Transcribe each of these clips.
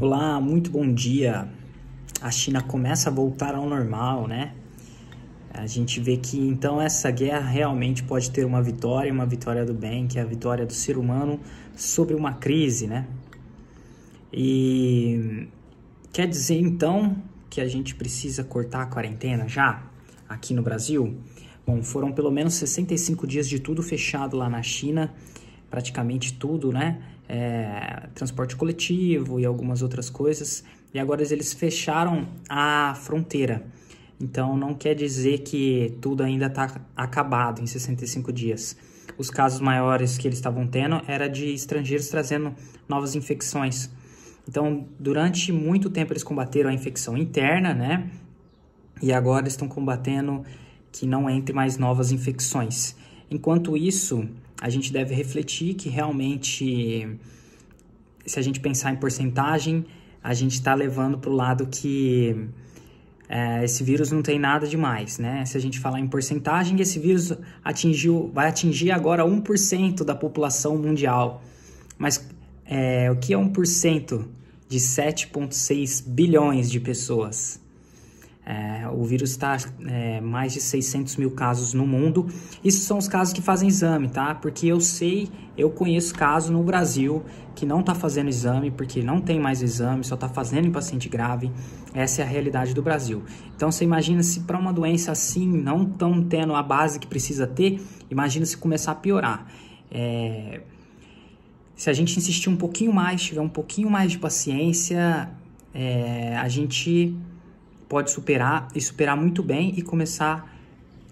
Olá, muito bom dia. A China começa a voltar ao normal, né? A gente vê que então essa guerra realmente pode ter uma vitória, uma vitória do bem, que é a vitória do ser humano sobre uma crise, né? E quer dizer então que a gente precisa cortar a quarentena já aqui no Brasil? Bom, foram pelo menos 65 dias de tudo fechado lá na China praticamente tudo, né? É, transporte coletivo e algumas outras coisas. E agora eles fecharam a fronteira. Então não quer dizer que tudo ainda está acabado em 65 dias. Os casos maiores que eles estavam tendo era de estrangeiros trazendo novas infecções. Então, durante muito tempo eles combateram a infecção interna, né? E agora estão combatendo que não entre mais novas infecções. Enquanto isso, a gente deve refletir que realmente, se a gente pensar em porcentagem, a gente está levando para o lado que é, esse vírus não tem nada demais, né? Se a gente falar em porcentagem, esse vírus atingiu, vai atingir agora 1% da população mundial. Mas é, o que é 1% de 7,6 bilhões de pessoas? É, o vírus está é, mais de 600 mil casos no mundo. Isso são os casos que fazem exame, tá? Porque eu sei, eu conheço caso no Brasil que não está fazendo exame, porque não tem mais exame, só está fazendo em paciente grave. Essa é a realidade do Brasil. Então você imagina se para uma doença assim não tão tendo a base que precisa ter, imagina se começar a piorar. É... Se a gente insistir um pouquinho mais, tiver um pouquinho mais de paciência, é... a gente pode superar e superar muito bem e começar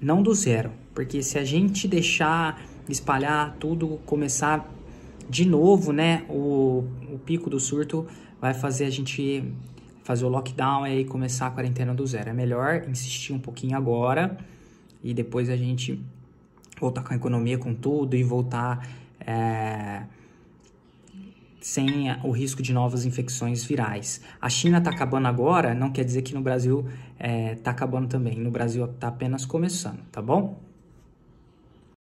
não do zero, porque se a gente deixar espalhar tudo, começar de novo, né, o, o pico do surto vai fazer a gente fazer o lockdown e aí começar a quarentena do zero. É melhor insistir um pouquinho agora e depois a gente voltar com a economia com tudo e voltar é, sem o risco de novas infecções virais. A China está acabando agora, não quer dizer que no Brasil está eh, é, acabando também. No Brasil está apenas começando, tá bom?